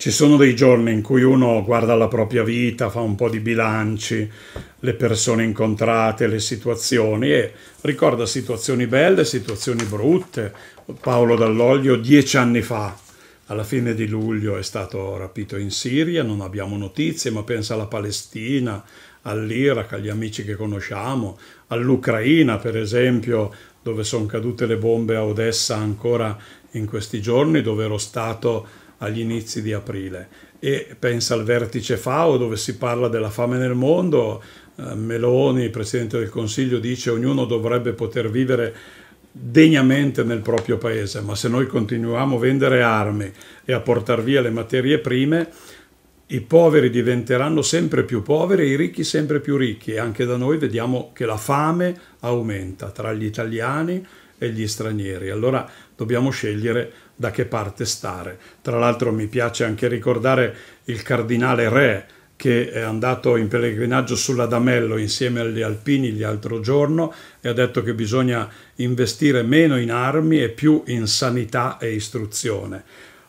Ci sono dei giorni in cui uno guarda la propria vita, fa un po' di bilanci, le persone incontrate, le situazioni e ricorda situazioni belle, situazioni brutte. Paolo Dall'Oglio dieci anni fa, alla fine di luglio, è stato rapito in Siria, non abbiamo notizie, ma pensa alla Palestina, all'Iraq, agli amici che conosciamo, all'Ucraina per esempio, dove sono cadute le bombe a Odessa ancora in questi giorni, dove ero stato agli inizi di aprile e pensa al vertice FAO dove si parla della fame nel mondo, eh, Meloni, Presidente del Consiglio, dice che ognuno dovrebbe poter vivere degnamente nel proprio paese, ma se noi continuiamo a vendere armi e a portare via le materie prime, i poveri diventeranno sempre più poveri e i ricchi sempre più ricchi. E anche da noi vediamo che la fame aumenta tra gli italiani, e gli stranieri. Allora dobbiamo scegliere da che parte stare. Tra l'altro mi piace anche ricordare il cardinale Re che è andato in pellegrinaggio sull'Adamello insieme agli alpini l'altro giorno e ha detto che bisogna investire meno in armi e più in sanità e istruzione.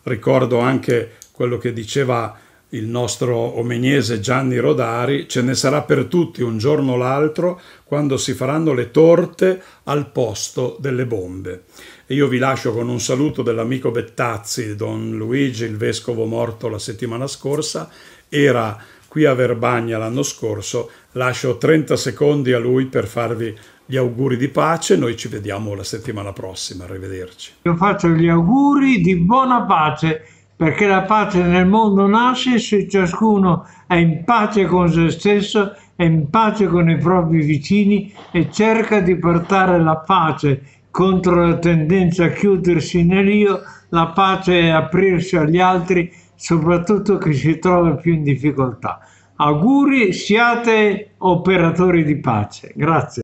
Ricordo anche quello che diceva il nostro omegnese Gianni Rodari, ce ne sarà per tutti un giorno o l'altro quando si faranno le torte al posto delle bombe. E io vi lascio con un saluto dell'amico Bettazzi, Don Luigi, il vescovo morto la settimana scorsa, era qui a Verbagna l'anno scorso, lascio 30 secondi a lui per farvi gli auguri di pace, noi ci vediamo la settimana prossima, arrivederci. Io faccio gli auguri di buona pace perché la pace nel mondo nasce se ciascuno è in pace con se stesso, è in pace con i propri vicini e cerca di portare la pace contro la tendenza a chiudersi nell'io, la pace è aprirsi agli altri, soprattutto chi si trova più in difficoltà. Auguri, siate operatori di pace. Grazie.